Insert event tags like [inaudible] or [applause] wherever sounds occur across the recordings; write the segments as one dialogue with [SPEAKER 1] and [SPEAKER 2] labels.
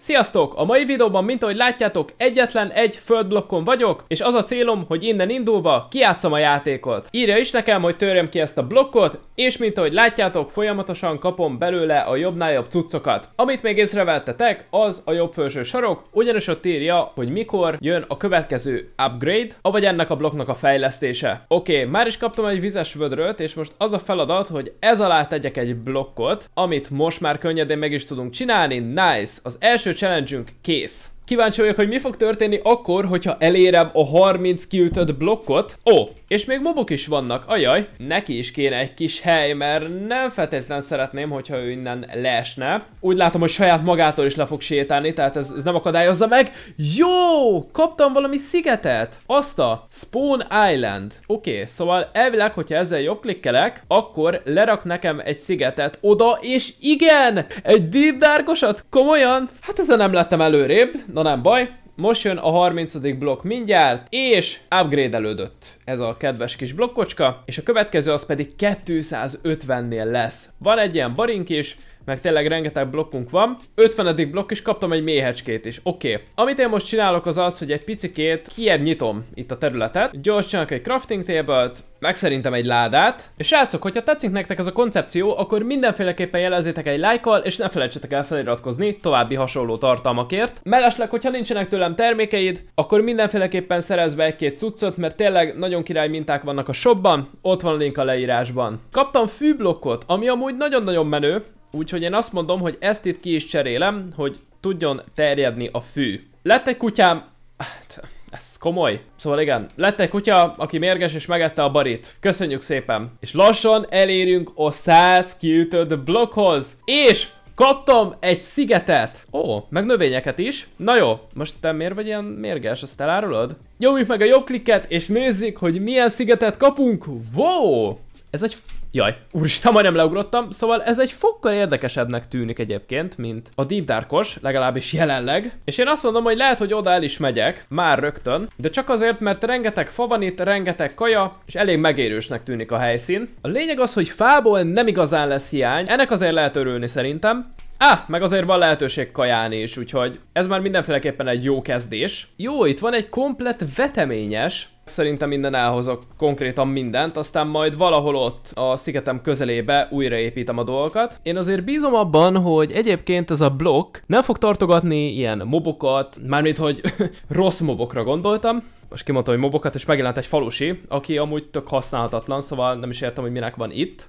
[SPEAKER 1] Sziasztok! A mai videóban, mint ahogy látjátok, egyetlen egy földblokkon vagyok, és az a célom, hogy innen indulva kiátszom a játékot. Írja is nekem, hogy törjem ki ezt a blokkot, és mint ahogy látjátok, folyamatosan kapom belőle a jobbnál jobb cuccokat. Amit még észrevettetek, az a jobb felső sarok, ugyanis ott írja, hogy mikor jön a következő upgrade, avagy ennek a blokknak a fejlesztése. Oké, okay, már is kaptam egy vizes vödröt, és most az a feladat, hogy ez alá tegyek egy blokkot, amit most már könnyedén meg is tudunk csinálni. Nice! Az első első challenge kész. Kíváncsi vagyok, hogy mi fog történni akkor, hogyha elérem a 30 kiütött blokkot. Ó, oh, és még mobok is vannak, ajaj, neki is kéne egy kis hely, mert nem feltétlen szeretném, hogyha ő innen leesne. Úgy látom, hogy saját magától is le fog sétálni, tehát ez, ez nem akadályozza meg. Jó, kaptam valami szigetet. Azt a Spawn Island. Oké, okay, szóval elvileg, hogyha ezzel jobb klikkelek, akkor lerak nekem egy szigetet oda, és igen, egy deep darkosat, komolyan. Hát ezzel nem lettem előrébb, na nem baj, most jön a 30. blokk mindjárt, és upgrade-elődött ez a kedves kis blokkocska, és a következő az pedig 250-nél lesz. Van egy ilyen barink is, meg tényleg rengeteg blokkunk van. 50. blokk is kaptam egy méhecskét is, oké. Okay. Amit én most csinálok az az, hogy egy picikét kiebb nyitom itt a területet, gyorsan egy crafting table-t, meg szerintem egy ládát. És srácok, hogyha tetszik nektek ez a koncepció, akkor mindenféleképpen jelezzétek egy lájkkal, és ne felejtsetek el feliratkozni további hasonló tartalmakért. Mellesleg, hogyha nincsenek tőlem termékeid, akkor mindenféleképpen szerez be egy-két cuccot, mert tényleg nagyon király minták vannak a shopban, ott van link a leírásban. Kaptam fűblokkot, ami amúgy nagyon-nagyon menő, Úgyhogy én azt mondom, hogy ezt itt ki is cserélem, hogy tudjon terjedni a fű. Lett egy kutyám... Hát, ez komoly. Szóval igen, lett egy kutya, aki mérges és megette a barit. Köszönjük szépen. És lassan elérünk a 100 kiütött blokkhoz. És kaptam egy szigetet. Ó, meg növényeket is. Na jó, most te miért vagy ilyen mérges, azt elárulod? Nyomjuk meg a jobb klikket, és nézzük, hogy milyen szigetet kapunk. Wow! Ez egy... Jaj, úristen, majdnem leugrottam, szóval ez egy fokkal érdekesebbnek tűnik egyébként, mint a Deep Darkos, legalábbis jelenleg. És én azt mondom, hogy lehet, hogy oda el is megyek, már rögtön, de csak azért, mert rengeteg fa van itt, rengeteg kaja, és elég megérősnek tűnik a helyszín. A lényeg az, hogy fából nem igazán lesz hiány, ennek azért lehet örülni szerintem. Ah, meg azért van lehetőség kaján is, úgyhogy ez már mindenféleképpen egy jó kezdés. Jó, itt van egy komplet veteményes, Szerintem minden elhozok konkrétan mindent, aztán majd valahol ott a szigetem közelébe újraépítem a dolgokat. Én azért bízom abban, hogy egyébként ez a blokk nem fog tartogatni ilyen mobokat, mármint hogy [laughs] rossz mobokra gondoltam, most kimondtam, hogy mobokat, és megjelent egy falusi, aki amúgy tök használhatatlan, szóval nem is értem, hogy minek van itt.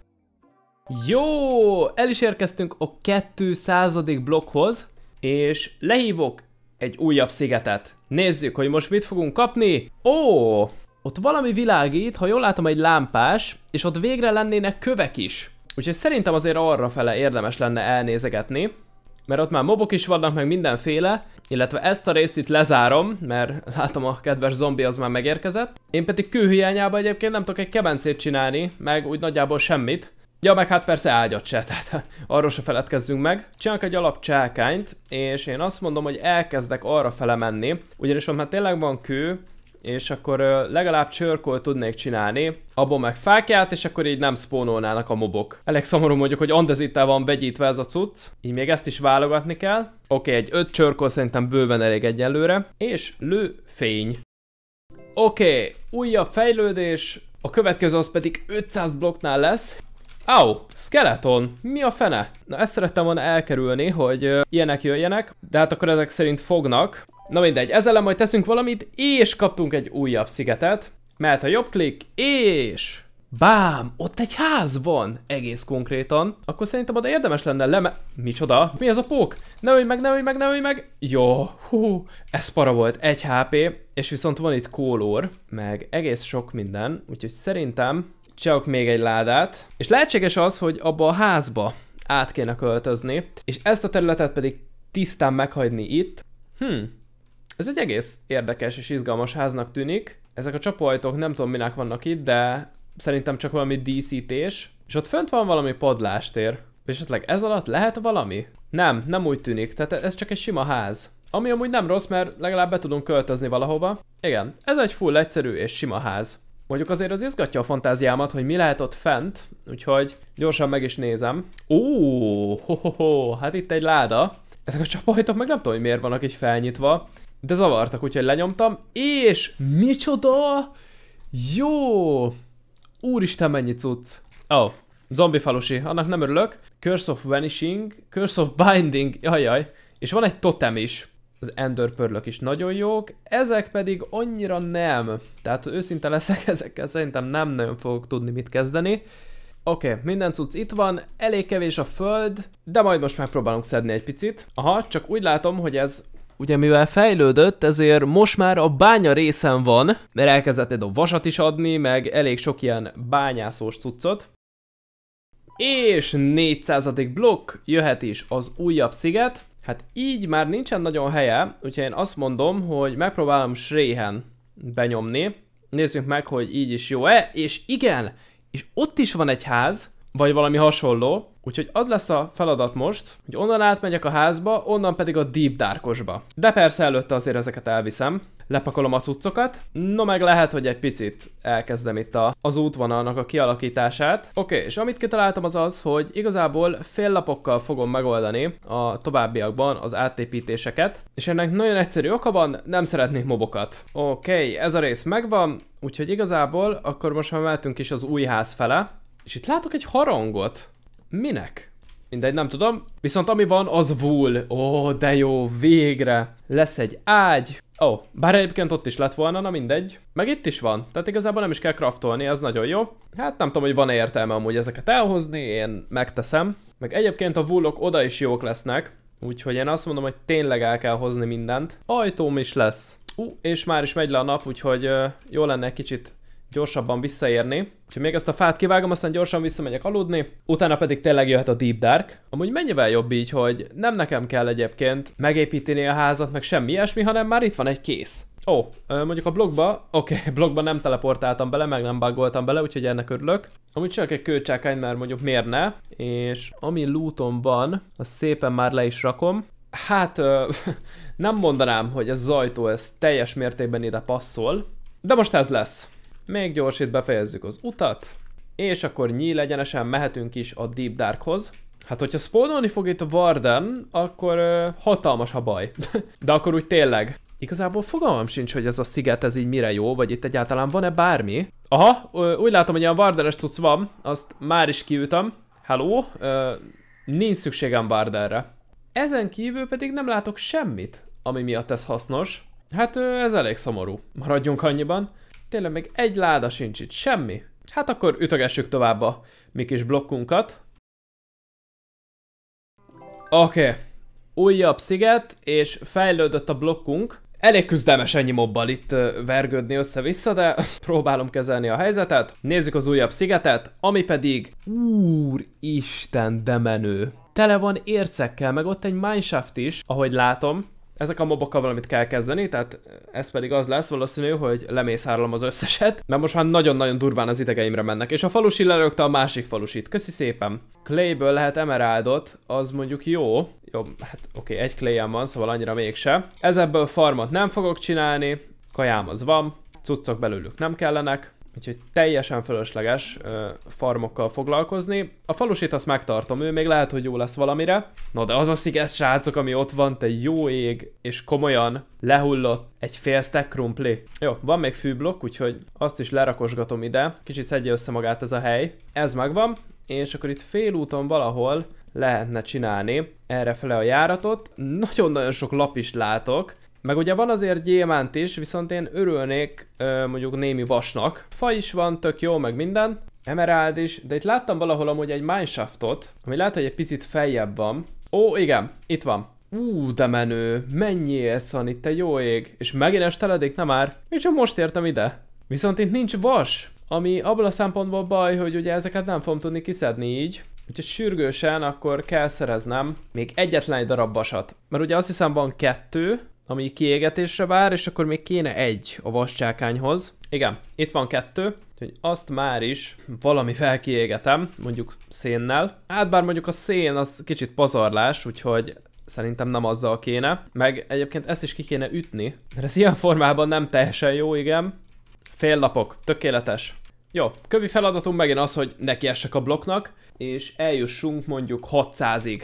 [SPEAKER 1] Jó, el is érkeztünk a 200. blokkhoz, és lehívok egy újabb szigetet. Nézzük, hogy most mit fogunk kapni. Ó, ott valami világít, ha jól látom egy lámpás, és ott végre lennének kövek is. Úgyhogy szerintem azért arra fele érdemes lenne elnézegetni. Mert ott már mobok is vannak, meg mindenféle, illetve ezt a részt itt lezárom, mert látom a kedves zombi az már megérkezett. Én pedig kőhiányában egyébként nem tudok egy kebencét csinálni, meg úgy nagyjából semmit. Ja, meg hát persze ágyat se, [laughs] tehát arról se feledkezzünk meg. Csinálok egy csákányt, és én azt mondom, hogy elkezdek arra fele menni, ugyanis ott már tényleg van kő, és akkor legalább csörkol tudnék csinálni, abból meg fákját, és akkor így nem spónolnának a mobok. Elég szomorú mondjuk, hogy andezittel van begyítve ez a cucc, így még ezt is válogatni kell. Oké, okay, egy öt csörkol szerintem bőven elég egyelőre, és fény. Oké, okay, újabb fejlődés, a következő az pedig 500 blokknál lesz, Au! Skeleton! Mi a fene? Na ezt szerettem volna elkerülni, hogy ö, ilyenek jöjjenek, de hát akkor ezek szerint fognak. Na mindegy, ezzel majd teszünk valamit, és kaptunk egy újabb szigetet. Mert a jobb klik, és... Bám! Ott egy ház van! Egész konkrétan. Akkor szerintem oda érdemes lenne leme... Micsoda? Mi ez a pók? Ne ölj meg, ne ölj meg, ne ölj meg! Jó, hú, ez para volt. Egy HP, és viszont van itt kólór, meg egész sok minden, úgyhogy szerintem csak még egy ládát. És lehetséges az, hogy abba a házba át kéne költözni, és ezt a területet pedig tisztán meghagyni itt. Hm, ez egy egész érdekes és izgalmas háznak tűnik. Ezek a csapóajtók nem tudom minek vannak itt, de szerintem csak valami díszítés. És ott fönt van valami padlástér. És esetleg ez alatt lehet valami? Nem, nem úgy tűnik, tehát ez csak egy sima ház. Ami amúgy nem rossz, mert legalább be tudunk költözni valahova. Igen, ez egy full egyszerű és sima ház. Mondjuk azért az izgatja a fantáziámat, hogy mi lehet ott fent, úgyhogy gyorsan meg is nézem. Ó, ho, ho, ho, hát itt egy láda. Ezek a csapajtok meg nem tudom, hogy miért vannak így felnyitva, de zavartak, úgyhogy lenyomtam, és micsoda? Jó! Úristen, mennyi cucc. Ó, oh, zombi falusi, annak nem örülök. Curse of Vanishing, Curse of Binding, jajjaj. És van egy totem is az Ender pörlök is nagyon jók, ezek pedig annyira nem. Tehát őszinte leszek, [laughs] ezekkel szerintem nem nagyon fogok tudni mit kezdeni. Oké, okay, minden cucc itt van, elég kevés a föld, de majd most megpróbálunk szedni egy picit. Aha, csak úgy látom, hogy ez ugye mivel fejlődött, ezért most már a bánya részen van, mert elkezdett például vasat is adni, meg elég sok ilyen bányászós cuccot. És 400. blokk, jöhet is az újabb sziget. Hát így már nincsen nagyon helye, úgyhogy én azt mondom, hogy megpróbálom Sréhen benyomni. Nézzük meg, hogy így is jó-e, és igen, és ott is van egy ház, vagy valami hasonló, úgyhogy az lesz a feladat most, hogy onnan átmegyek a házba, onnan pedig a Deep Darkosba. De persze előtte azért ezeket elviszem lepakolom a cuccokat. No meg lehet, hogy egy picit elkezdem itt a, az útvonalnak a kialakítását. Oké, okay, és amit kitaláltam az az, hogy igazából fél lapokkal fogom megoldani a továbbiakban az átépítéseket, és ennek nagyon egyszerű oka van, nem szeretnék mobokat. Oké, okay, ez a rész megvan, úgyhogy igazából akkor most már mehetünk is az új ház fele, és itt látok egy harangot. Minek? Mindegy, nem tudom. Viszont ami van, az vúl. Ó, de jó, végre. Lesz egy ágy. Ó, oh, bár egyébként ott is lett volna, na mindegy. Meg itt is van, tehát igazából nem is kell craftolni, ez nagyon jó. Hát nem tudom, hogy van-e értelme amúgy ezeket elhozni, én megteszem. Meg egyébként a vúlok oda is jók lesznek, úgyhogy én azt mondom, hogy tényleg el kell hozni mindent. Ajtóm is lesz. Ú, uh, és már is megy le a nap, úgyhogy uh, jó lenne egy kicsit gyorsabban visszaérni. Úgyhogy még ezt a fát kivágom, aztán gyorsan visszamegyek aludni, utána pedig tényleg jöhet a Deep Dark. Amúgy mennyivel jobb így, hogy nem nekem kell egyébként megépíteni a házat, meg semmi ilyesmi, hanem már itt van egy kész. Ó, oh, mondjuk a blogba, [laughs] oké, okay, blogba nem teleportáltam bele, meg nem buggoltam bele, úgyhogy ennek örülök. Amúgy csak egy mert mondjuk miért ne, és ami lootom van, azt szépen már le is rakom. Hát, ö, [laughs] nem mondanám, hogy ez az ajtó ez teljes mértékben ide passzol, de most ez lesz. Még gyorsít befejezzük az utat, és akkor nyíl egyenesen mehetünk is a Deep Darkhoz. Hát, hogyha spawnolni fog itt a Warden, akkor ö, hatalmas a baj. [laughs] De akkor úgy tényleg. Igazából fogalmam sincs, hogy ez a sziget ez így mire jó, vagy itt egyáltalán van-e bármi. Aha, ö, úgy látom, hogy ilyen Wardenes cucc van, azt már is kiütöm. Hello, ö, nincs szükségem Wardenre. Ezen kívül pedig nem látok semmit, ami miatt ez hasznos. Hát ö, ez elég szomorú. Maradjunk annyiban. Tényleg még egy láda sincs itt, semmi. Hát akkor ütögessük tovább a mi kis blokkunkat. Oké. Okay. Újabb sziget, és fejlődött a blokkunk. Elég küzdelmes ennyi mobbal itt vergődni össze-vissza, de [laughs] próbálom kezelni a helyzetet. Nézzük az újabb szigetet, ami pedig... Úristen, de menő! Tele van ércekkel, meg ott egy mineshaft is, ahogy látom ezek a mobokkal valamit kell kezdeni, tehát ez pedig az lesz valószínű, hogy lemészárolom az összeset, mert most már nagyon-nagyon durván az idegeimre mennek, és a falusi lerögte a másik falusit, köszi szépen. Clayből lehet emeraldot, az mondjuk jó. Jó, hát oké, okay, egy clay van, szóval annyira mégse. Ez ebből farmot nem fogok csinálni, kajám az van, cuccok belőlük nem kellenek úgyhogy teljesen fölösleges farmokkal foglalkozni. A falusét azt megtartom, ő még lehet, hogy jó lesz valamire. Na de az a sziget, srácok, ami ott van, te jó ég, és komolyan lehullott egy fél stack krumpli. Jó, van még fűblokk, úgyhogy azt is lerakosgatom ide. Kicsit szedje össze magát ez a hely. Ez megvan, és akkor itt félúton valahol lehetne csinálni errefele a járatot. Nagyon-nagyon sok lap is látok, meg ugye van azért gyémánt is, viszont én örülnék ö, mondjuk némi vasnak. Fa is van, tök jó, meg minden. Emerald is, de itt láttam valahol amúgy egy mineshaftot, ami lehet, hogy egy picit feljebb van. Ó, igen, itt van. Ú, de menő, élsz van itt Te jó ég, és megint esteledik, nem már? És csak most értem ide. Viszont itt nincs vas, ami abból a szempontból baj, hogy ugye ezeket nem fogom tudni kiszedni így. Úgyhogy sürgősen akkor kell szereznem még egyetlen egy darab vasat. Mert ugye azt hiszem van kettő, ami kiégetésre vár, és akkor még kéne egy a vascsákányhoz. Igen, itt van kettő, hogy azt már is valami felkiégetem, mondjuk szénnel. Hát bár mondjuk a szén az kicsit pazarlás, úgyhogy szerintem nem azzal kéne. Meg egyébként ezt is ki kéne ütni, mert ez ilyen formában nem teljesen jó, igen. Fél lapok, tökéletes. Jó, kövi feladatunk megint az, hogy nekiessek a blokknak, és eljussunk mondjuk 600-ig.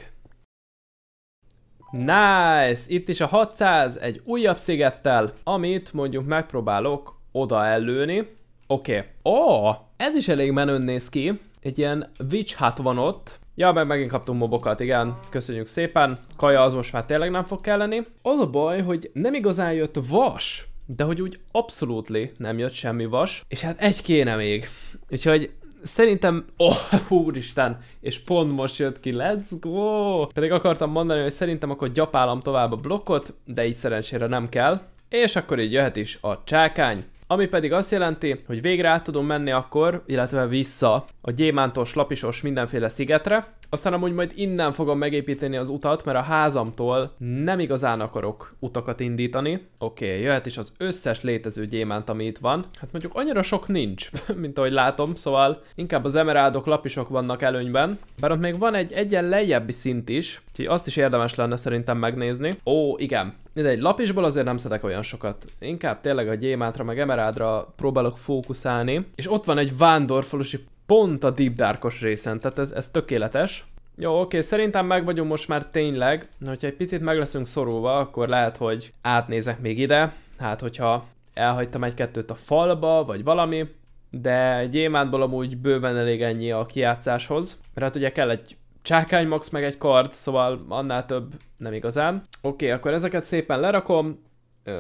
[SPEAKER 1] Nice! Itt is a 600 egy újabb szigettel, amit mondjuk megpróbálok oda ellőni. Oké. Okay. Ó, oh, ez is elég menőn néz ki. Egy ilyen witch hat van ott. Ja, meg megint kaptunk mobokat, igen, köszönjük szépen. Kaja az most már tényleg nem fog kelleni. Az a baj, hogy nem igazán jött vas, de hogy úgy abszolútli nem jött semmi vas, és hát egy kéne még. Úgyhogy szerintem, oh, úristen, és pont most jött ki, let's go! Pedig akartam mondani, hogy szerintem akkor gyapálom tovább a blokkot, de így szerencsére nem kell. És akkor így jöhet is a csákány. Ami pedig azt jelenti, hogy végre át tudom menni akkor, illetve vissza a gyémántos, lapisos, mindenféle szigetre, aztán amúgy majd innen fogom megépíteni az utat, mert a házamtól nem igazán akarok utakat indítani. Oké, okay, jöhet is az összes létező gyémánt, ami itt van. Hát mondjuk annyira sok nincs, [laughs] mint ahogy látom, szóval inkább az emeráldok, lapisok vannak előnyben. Bár ott még van egy egyen lejjebbi szint is, úgyhogy azt is érdemes lenne szerintem megnézni. Ó, igen, de egy lapisból azért nem szedek olyan sokat. Inkább tényleg a gyémántra meg emerádra próbálok fókuszálni. És ott van egy vándorfalusi pont a Deep Darkos részen, tehát ez, ez tökéletes. Jó, oké, szerintem meg vagyunk most már tényleg, hogyha egy picit meg leszünk szorulva, akkor lehet, hogy átnézek még ide, hát hogyha elhagytam egy-kettőt a falba, vagy valami, de gyémántból amúgy bőven elég ennyi a kiátszáshoz, mert hát ugye kell egy csákány max meg egy kard, szóval annál több nem igazán. Oké, akkor ezeket szépen lerakom,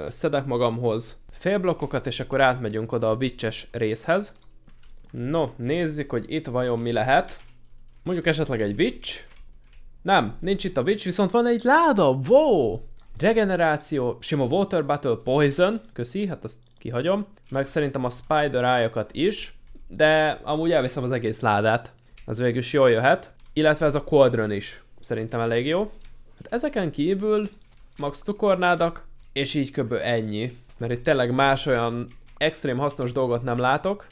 [SPEAKER 1] szedek magamhoz fél blokkokat, és akkor átmegyünk oda a vicces részhez. No, nézzük, hogy itt vajon mi lehet. Mondjuk esetleg egy witch. Nem, nincs itt a witch, viszont van egy láda, wow! Regeneráció, sima water battle poison, köszi, hát azt kihagyom. Meg szerintem a spider ájakat is, de amúgy elviszem az egész ládát. Az végül is jól jöhet. Illetve ez a cauldron is, szerintem elég jó. Hát ezeken kívül max cukornádak, és így köbben ennyi. Mert itt tényleg más olyan extrém hasznos dolgot nem látok.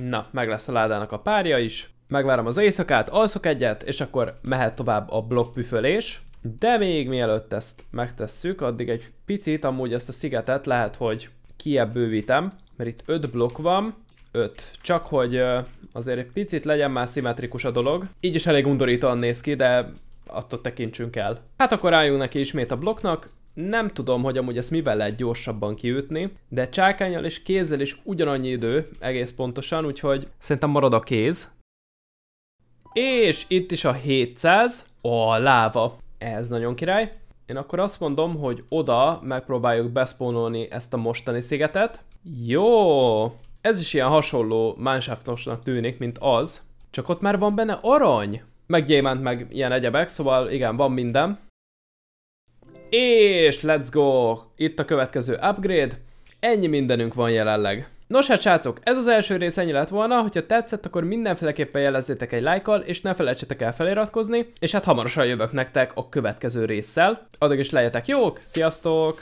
[SPEAKER 1] Na, meg lesz a ládának a párja is. Megvárom az éjszakát, alszok egyet, és akkor mehet tovább a blokkpüfölés. De még mielőtt ezt megtesszük, addig egy picit amúgy ezt a szigetet lehet, hogy kiebb bővítem, mert itt 5 blokk van, 5. Csak hogy azért egy picit legyen már szimmetrikus a dolog. Így is elég undorítóan néz ki, de attól tekintsünk el. Hát akkor álljunk neki ismét a blokknak, nem tudom, hogy amúgy ezt mivel lehet gyorsabban kiütni, de csákányal és kézzel is ugyanannyi idő, egész pontosan, úgyhogy szerintem marad a kéz. És itt is a 700, a láva. Ez nagyon király. Én akkor azt mondom, hogy oda megpróbáljuk beszpónolni ezt a mostani szigetet. Jó! Ez is ilyen hasonló manshaftosnak tűnik, mint az. Csak ott már van benne arany! Meg gyémánt, meg ilyen egyebek, szóval igen, van minden és let's go! Itt a következő upgrade. Ennyi mindenünk van jelenleg. Nos hát srácok, ez az első rész ennyi lett volna, hogyha tetszett, akkor mindenféleképpen jelezzétek egy lájkkal, és ne felejtsetek el feliratkozni, és hát hamarosan jövök nektek a következő résszel. Addig is legyetek jók, sziasztok!